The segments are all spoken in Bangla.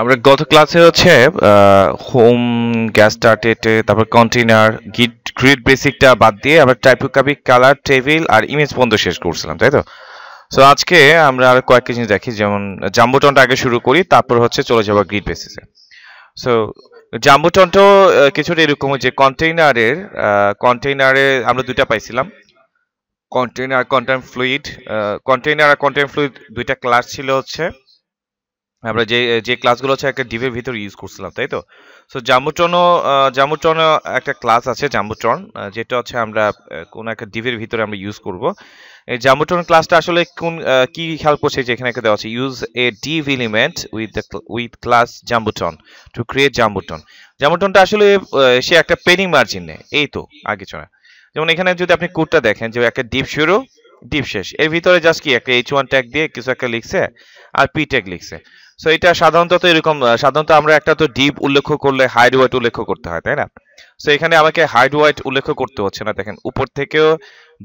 আমরা গত ক্লাসে হচ্ছে হোম গ্যাস টার্টেটে তারপর কন্টেনার গিট গ্রিড বেসিকটা বাদ দিয়ে আমরা টাইপোকাপি কালার টেবিল আর ইমেজ পর্যন্ত শেষ করছিলাম তাই তো সো আজকে আমরা আর কয়েকটি জিনিস দেখি যেমন জাম্বোটনটা আগে শুরু করি তারপর হচ্ছে চলে যাবো গ্রিড বেসিসে সো জাম্বোটনটা কিছুটা এরকম হচ্ছে কন্টেইনারের কন্টেইনারে আমরা দুইটা পাইছিলাম কন্টেইনার কন্টেন্ট ফ্লুইড কন্টেইনার আর কন্টেন্ট ফ্লুইড দুইটা ক্লাস ছিল হচ্ছে আমরা যে যে ক্লাসগুলো হচ্ছে একটা ডিভের ভিতরে ইউজ করছিলাম তাই তো সো জাম্বুট্রনও জাম্বুট্রনও একটা ক্লাস আছে জাম্বুট্রন যেটা হচ্ছে আমরা কোন একটা ডিভের ভিতরে আমরা ইউজ করব এই জাম্বুট্রন ক্লাসটা আসলে কোন কি খেয়াল করছে যে এখানে একটা দেওয়া আছে use a div element with with class jumbotron to create jumbotron জাম্বুট্রনটা আসলে সে একটা পেনিং মার্জিন নেয় এই তো আগে চড়া যেমন এখানে যদি আপনি কোডটা দেখেন যে একটা ডিপ শুরু ডিপ শেষ এর ভিতরে জাস্ট কি একটা এইচ ওয়ান ট্যাগ দিয়ে কিছু একটা লিখছে আর পি ট্যাগ লিখছে সো এটা সাধারণত এরকম সাধারণত আমরা একটা তো ডিপ উল্লেখ করলে হাইড ওয়েট উল্লেখ করতে হয় তাই না সো এখানে আমাকে হাইড ওয়েট উল্লেখ করতে হচ্ছে না দেখেন উপর থেকেও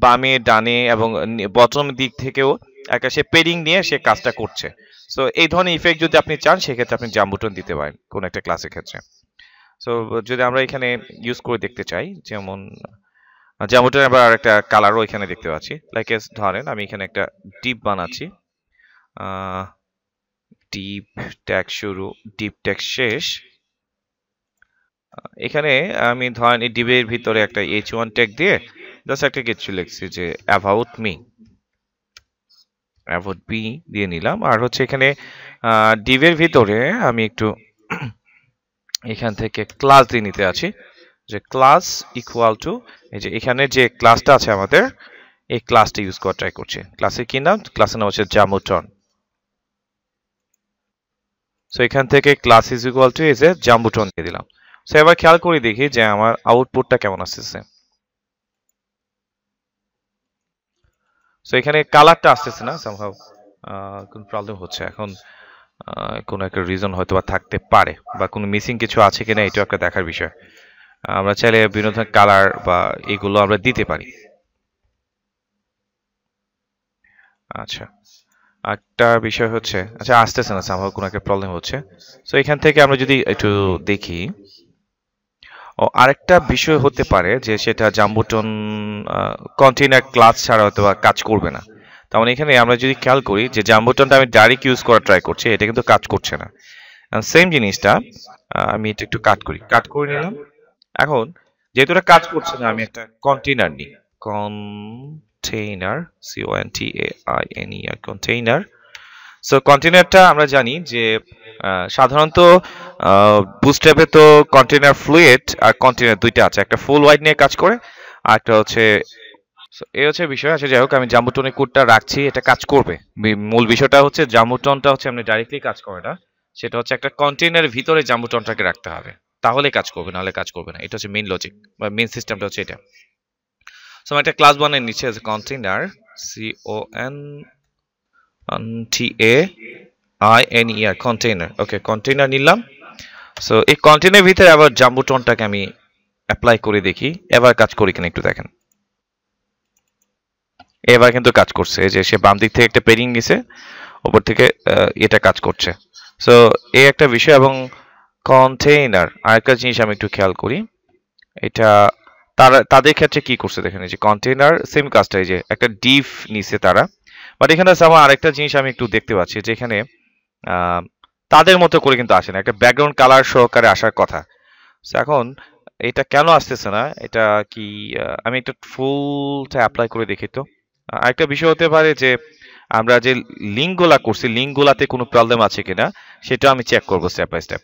বামে ডানে এবং বটম দিক থেকেও একটা সে পেডিং নিয়ে সে কাজটা করছে সো এই ধরনের ইফেক্ট যদি আপনি চান সেক্ষেত্রে আপনি জাম বুটন দিতে পারেন কোন একটা ক্লাসের ক্ষেত্রে সো যদি আমরা এখানে ইউজ করে দেখতে চাই যেমন জাম বুটন আবার একটা কালারও এখানে দেখতে পাচ্ছি লাইক ধরেন আমি এখানে একটা ডিপ বানাচ্ছি ডিপ ট্যাগ শুরু ডিপ ট্যাগ শেষ এখানে আমি ধরেন এই ডিবের ভিতরে একটা এইচ ওয়ান ট্যাগ দিয়ে জাস্ট একটা কিছু লিখছি যে অ্যাভাউট মি অ্যাভাউট বি দিয়ে নিলাম আর হচ্ছে এখানে ডিবের ভিতরে আমি একটু এখান থেকে ক্লাস দিয়ে নিতে আছি যে ক্লাস ইকুয়াল টু এই যে এখানে যে ক্লাসটা আছে আমাদের এই ক্লাসটা ইউজ করা ট্রাই করছে ক্লাসের কি নাম ক্লাসের নাম হচ্ছে জামোটন সো এখান থেকে ক্লাস ইজ ইকুয়াল টু এসে এ জাম্বুটন দিয়ে দিলাম সো এবার খেয়াল করে দেখি যে আমার আউটপুটটা কেমন আসতেছে সো এখানে কালারটা আসতেছে না সম্ভব কোন প্রবলেম হচ্ছে এখন কোনো একটা রিজন হয়তো বা থাকতে পারে বা কোনো মিসিং কিছু আছে কিনা এটাও একটা দেখার বিষয় আমরা চাইলে বিনোদন কালার বা এগুলো আমরা দিতে পারি আচ্ছা একটা বিষয় হচ্ছে আচ্ছা আসতেছে না আমার কোনো একটা প্রবলেম হচ্ছে সো এখান থেকে আমরা যদি একটু দেখি ও আরেকটা বিষয় হতে পারে যে সেটা জাম্বুটন কন্টেনার ক্লাস ছাড়া হয়তো কাজ করবে না তেমন মানে এখানে আমরা যদি খেয়াল করি যে জাম্বুটনটা আমি ডাইরেক্ট ইউজ করা ট্রাই করছি এটা কিন্তু কাজ করছে না সেম জিনিসটা আমি এটা একটু কাট করি কাট করে নিলাম এখন যেহেতু এটা কাজ করছে না আমি একটা কন্টেনার নিই con container C O N T A I N E R container so কন্টেইনারটা আমরা জানি যে সাধারণত বুস্ট্যাপে তো কন্টেইনার ফ্লুয়েড আর কন্টেইনার দুইটা আছে একটা ফুল ওয়াইড নিয়ে কাজ করে আর একটা হচ্ছে এই হচ্ছে বিষয় আছে আচ্ছা, যাই হোক আমি জাম্বুটনের কোডটা রাখছি এটা কাজ করবে মূল বিষয়টা হচ্ছে জাম্বুটনটা হচ্ছে আপনি ডাইরেক্টলি কাজ করে না সেটা হচ্ছে একটা কন্টেইনারের ভিতরে জাম্বুটনটাকে রাখতে হবে তাহলে কাজ করবে নাহলে কাজ করবে না এটা হচ্ছে মেন লজিক বা মেইন সিস্টেমটা হচ্ছে এটা সো আমি একটা ক্লাস বানাই নিচ্ছি আছে container C O N T A I N E R container okay container নিলাম সো এই কন্টেনার ভিতরে আবার জাম্বুটনটাকে আমি অ্যাপ্লাই করে দেখি এবার কাজ করি কিনা একটু দেখেন এবার কিন্তু কাজ করছে যে সে বাম দিক থেকে একটা পেরিং নিছে ওপর থেকে এটা কাজ করছে সো এই একটা বিষয় এবং কন্টেইনার আরেকটা জিনিস আমি একটু খেয়াল করি এটা তারা তাদের ক্ষেত্রে কি করছে দেখেন যে কন্টেনার সেম কাজটা এই যে একটা ডিপ নিছে তারা বাট এখানে আমার আরেকটা জিনিস আমি একটু দেখতে পাচ্ছি যেখানে তাদের মতো করে কিন্তু আসে না একটা ব্যাকগ্রাউন্ড কালার সহকারে আসার কথা এখন এটা কেন আসতেছে না এটা কি আমি একটা ফুলটা অ্যাপ্লাই করে দেখি তো আরেকটা বিষয় হতে পারে যে আমরা যে লিঙ্কগুলা করছি লিঙ্কগুলাতে কোনো প্রবলেম আছে কিনা সেটা আমি চেক করবো স্টেপ বাই স্টেপ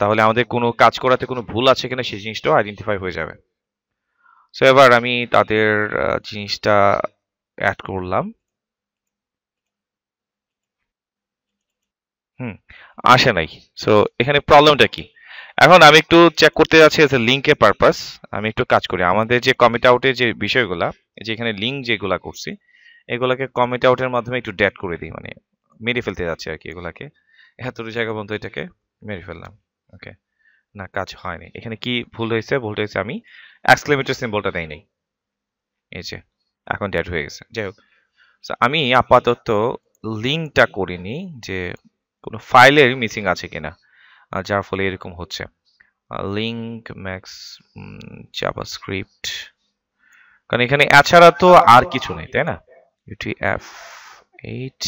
তাহলে আমাদের কোনো কাজ করাতে কোনো ভুল আছে কিনা সেই জিনিসটাও আইডেন্টিফাই হয়ে যাবে সো এবার আমি তাদের জিনিসটা অ্যাড করলাম হুম আসে নাই সো এখানে প্রবলেমটা কি এখন আমি একটু চেক করতে যাচ্ছি এস লিঙ্কের পারপাস আমি একটু কাজ করি আমাদের যে কমিট আউটের যে বিষয়গুলা যে এখানে লিঙ্ক যেগুলা করছি এগুলাকে কমিট আউটের মাধ্যমে একটু ড্যাট করে দিই মানে মেরে ফেলতে যাচ্ছে আর কি এগুলাকে একাত্তর জায়গা বন্ধ এটাকে মেরে ফেললাম ওকে না কাজ হয়নি এখানে কি ভুল হয়েছে ভুল হয়েছে আমি এক্সক্লেমেটরি সিম্বলটা দেয় নেই এই যে এখন ড্যাড হয়ে গেছে যাই হোক আমি আপাতত লিঙ্কটা করিনি যে কোনো ফাইলের মিসিং আছে কিনা যার ফলে এরকম হচ্ছে লিঙ্ক ম্যাক্স চাপা স্ক্রিপ্ট কারণ এখানে এছাড়া তো আর কিছু নেই তাই না ইউটিএফ এইট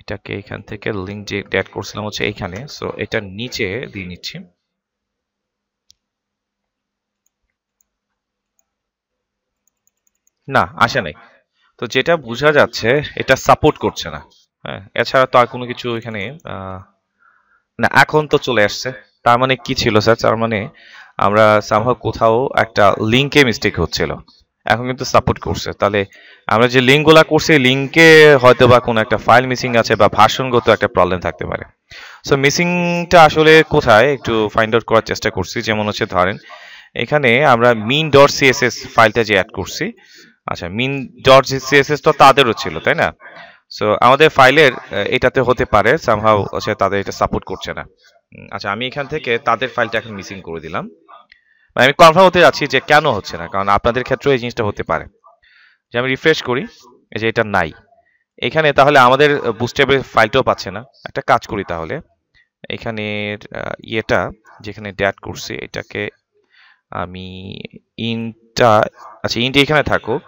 এটাকে এখান থেকে লিঙ্ক যে অ্যাড করছিলাম হচ্ছে এইখানে সো এটা নিচে দিয়ে নিচ্ছি না আসে নাই তো যেটা বোঝা যাচ্ছে এটা সাপোর্ট করছে না হ্যাঁ এছাড়া তো আর কোনো কিছু এখানে না এখন তো চলে আসছে তার মানে কি ছিল স্যার তার মানে আমরা সামহাও কোথাও একটা লিঙ্কে মিস্টেক হচ্ছিল এখন কিন্তু সাপোর্ট করছে তাহলে আমরা যে লিঙ্কগুলো করছি লিঙ্কে হয়তো বা কোনো একটা ফাইল মিসিং আছে বা ভাষণগত একটা প্রবলেম থাকতে পারে সো মিসিংটা আসলে কোথায় একটু ফাইন্ড আউট করার চেষ্টা করছি যেমন হচ্ছে ধরেন এখানে আমরা মিন ডট সিএসএস ফাইলটা যে অ্যাড করছি আচ্ছা মিন ডট সিএসএস তো তাদেরও ছিল তাই না সো আমাদের ফাইলের এটাতে হতে পারে সামহাও সে তাদের এটা সাপোর্ট করছে না আচ্ছা আমি এখান থেকে তাদের ফাইলটা এখন মিসিং করে দিলাম মানে আমি কনফার্ম হতে যাচ্ছি যে কেন হচ্ছে না কারণ আপনাদের ক্ষেত্রেও এই জিনিসটা হতে পারে যে আমি রিফ্রেশ করি যে এটা নাই এখানে তাহলে আমাদের বুস্টেবল ফাইলটাও পাচ্ছে না একটা কাজ করি তাহলে এখানে ইয়েটা যেখানে ড্যাট করছি এটাকে আমি ইন্ট ইন্টটা আচ্ছা ইন্ট এখানে থাকুক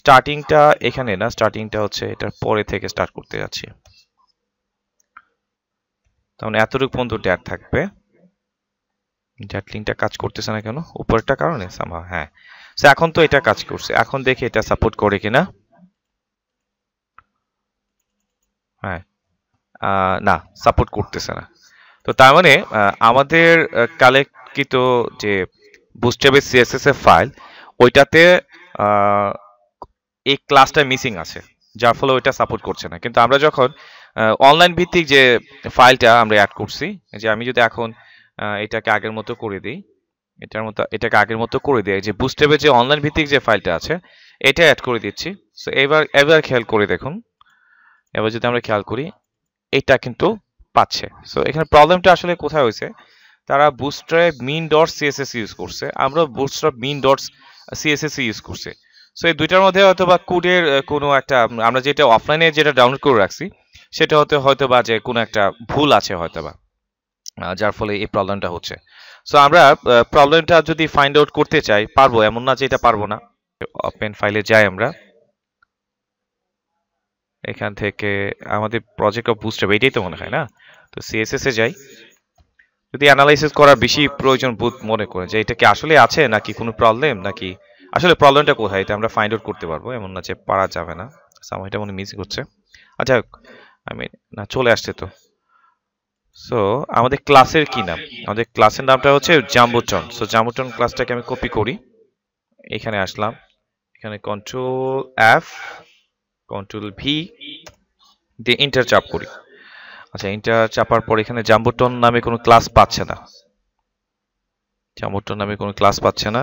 স্টার্টিংটা এখানে না স্টার্টিংটা হচ্ছে এটার পরে থেকে স্টার্ট করতে যাচ্ছি তাহলে মানে এতটুকু পর্যন্ত ড্যাট থাকবে ড্যাট কাজ করতেছে না কেন উপরেরটা কারণে সামা হ্যাঁ এখন তো এটা কাজ করছে এখন দেখি এটা সাপোর্ট করে কিনা হ্যাঁ না সাপোর্ট করতেছে না তো তার মানে আমাদের কালেক্টকৃত যে বুস্টেবের সিএসএস এর ফাইল ওইটাতে এই ক্লাসটা মিসিং আছে যার ফলে ওইটা সাপোর্ট করছে না কিন্তু আমরা যখন অনলাইন ভিত্তিক যে ফাইলটা আমরা অ্যাড করছি যে আমি যদি এখন এটাকে আগের মতো করে দিই এটার মতো এটাকে আগের মতো করে দিই যে বুস্টেবের যে অনলাইন ভিত্তিক যে ফাইলটা আছে এটা অ্যাড করে দিচ্ছি সো এবার এবার খেয়াল করে দেখুন এবার যদি আমরা খেয়াল করি এটা কিন্তু পাচ্ছে সো এখানে প্রবলেমটা আসলে কোথায় হয়েছে তারা Bootstrap min dot CSS use করছে আমরা Bootstrap min dot CSS use করছে সো এই দুইটার মধ্যে হয়তো বা কোডের কোনো একটা আমরা যেটা অফলাইনে যেটা ডাউনলোড করে রাখছি সেটা হতে হয়তো বা যে কোনো একটা ভুল আছে হয়তো বা যার ফলে এই প্রবলেমটা হচ্ছে সো আমরা প্রবলেমটা যদি ফাইন্ড আউট করতে চাই পারবো এমন না যে এটা পারবো না ওপেন ফাইলে যাই আমরা এখান থেকে আমাদের প্রজেক্ট অফ বুস্টার এটাই তো মনে হয় না তো সিএসএস এ যাই যদি অ্যানালাইসিস করার বেশি প্রয়োজন বোধ মনে করেন যে এটা কি আসলে আছে নাকি কোনো প্রবলেম নাকি আসলে প্রবলেমটা কোথায় এটা আমরা ফাইন্ড আউট করতে পারবো এমন না যে পারা যাবে না সাময়টা এটা মনে মিস করছে আচ্ছা আমি না চলে আসছে তো সো আমাদের ক্লাসের কি নাম আমাদের ক্লাসের নামটা হচ্ছে জাম্বুটন সো জাম্বুটন ক্লাসটাকে আমি কপি করি এখানে আসলাম এখানে কন্ট্রোল এফ কন্ট্রোল ভি দিয়ে ইন্টার চাপ করি আচ্ছা ইন্টার চাপার পর এখানে জাম্বুটন নামে কোনো ক্লাস পাচ্ছে না জাম্বুটন নামে কোনো ক্লাস পাচ্ছে না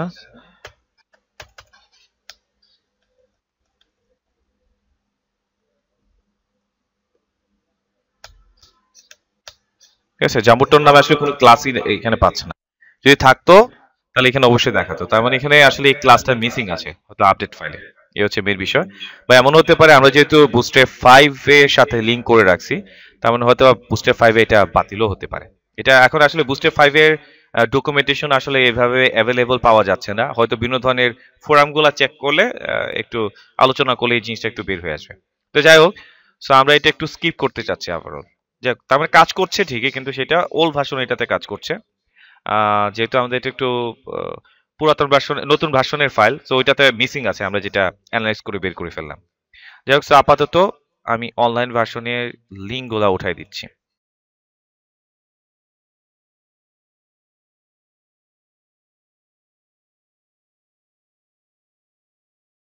ঠিক আছে জাম্বুটন নামে আসলে কোনো ক্লাসই এখানে পাচ্ছে না যদি থাকতো তাহলে এখানে অবশ্যই দেখাতো তার মানে এখানে আসলে এই ক্লাসটা মিসিং আছে আপডেট ফাইলে এ হচ্ছে মেন বিষয় বা এমন হতে পারে আমরা যেহেতু বুস্টে ফাইভ এর সাথে লিঙ্ক করে রাখছি তার মানে হয়তো বুস্টার ফাইভে এটা বাতিলও হতে পারে এটা এখন আসলে বুস্টার ফাইভের ডকুমেন্টেশন আসলে এভাবে অ্যাভেলেবল পাওয়া যাচ্ছে না হয়তো বিভিন্ন ধরনের ফোরামগুলো চেক করলে একটু আলোচনা করলে এই জিনিসটা একটু বের হয়ে আসবে তো যাই হোক সো আমরা এটা একটু স্কিপ করতে চাচ্ছি আবারও হোক তার মানে কাজ করছে ঠিকই কিন্তু সেটা ওল্ড ভাষণ এটাতে কাজ করছে যেহেতু আমাদের এটা একটু পুরাতন ভাষণ নতুন ভাষণের ফাইল সো ওইটাতে মিসিং আছে আমরা যেটা অ্যানালাইজ করে বের করে ফেললাম যাই হোক আপাতত আমি অনলাইন ভার্সনের লিঙ্কগুলো উঠাই দিচ্ছি